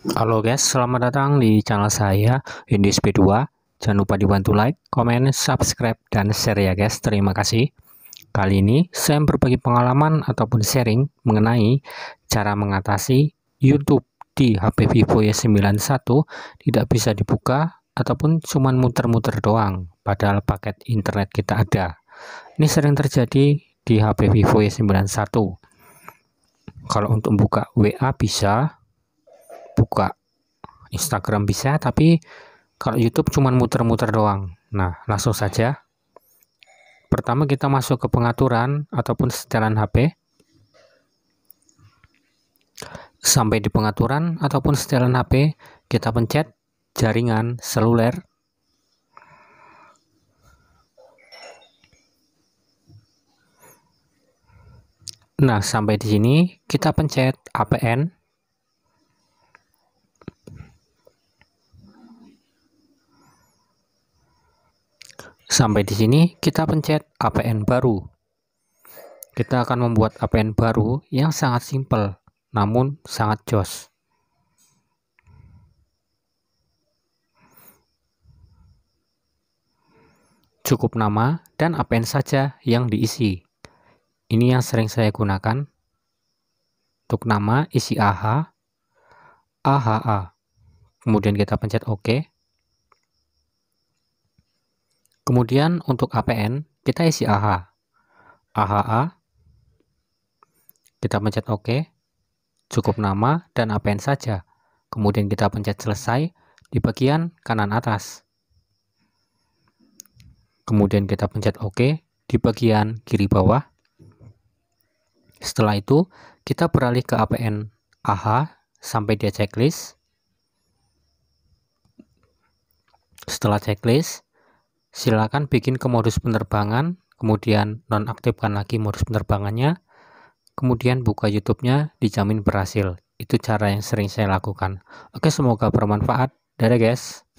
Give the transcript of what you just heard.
Halo guys, selamat datang di channel saya Indis P2. Jangan lupa dibantu like, komen, subscribe, dan share ya guys. Terima kasih. Kali ini saya berbagi pengalaman ataupun sharing mengenai cara mengatasi YouTube di HP Vivo Y91 tidak bisa dibuka ataupun cuman muter-muter doang padahal paket internet kita ada. Ini sering terjadi di HP Vivo Y91. Kalau untuk buka WA bisa, buka Instagram bisa, tapi kalau YouTube cuman muter-muter doang. Nah, langsung saja. Pertama kita masuk ke pengaturan ataupun setelan HP. Sampai di pengaturan ataupun setelan HP, kita pencet jaringan seluler. Nah, sampai di sini kita pencet APN Sampai di sini kita pencet APN baru. Kita akan membuat APN baru yang sangat simpel namun sangat jos. Cukup nama dan APN saja yang diisi. Ini yang sering saya gunakan. Untuk nama isi AHA, AHA. Kemudian kita pencet OK. Kemudian untuk APN, kita isi AH. AHA, kita pencet OK, cukup nama dan APN saja. Kemudian kita pencet selesai di bagian kanan atas. Kemudian kita pencet OK di bagian kiri bawah. Setelah itu, kita beralih ke APN AH sampai dia checklist. Setelah checklist, silakan bikin ke modus penerbangan, kemudian nonaktifkan lagi modus penerbangannya, kemudian buka YouTube-nya, dijamin berhasil. Itu cara yang sering saya lakukan. Oke, semoga bermanfaat. Dadah guys.